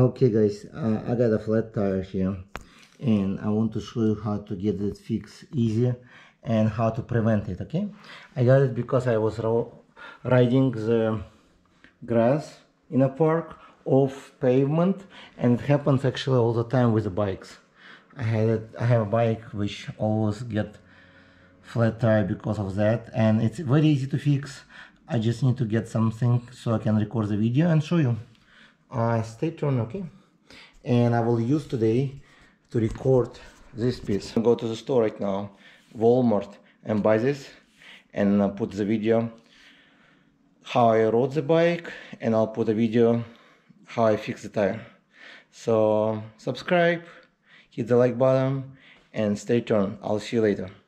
okay guys uh, I got a flat tire here and I want to show you how to get it fixed easy and how to prevent it okay I got it because I was riding the grass in a park off pavement and it happens actually all the time with the bikes I had it, I have a bike which always get flat tire because of that and it's very easy to fix I just need to get something so I can record the video and show you uh, stay tuned okay and i will use today to record this piece i go to the store right now walmart and buy this and uh, put the video how i rode the bike and i'll put a video how i fix the tire so subscribe hit the like button and stay tuned i'll see you later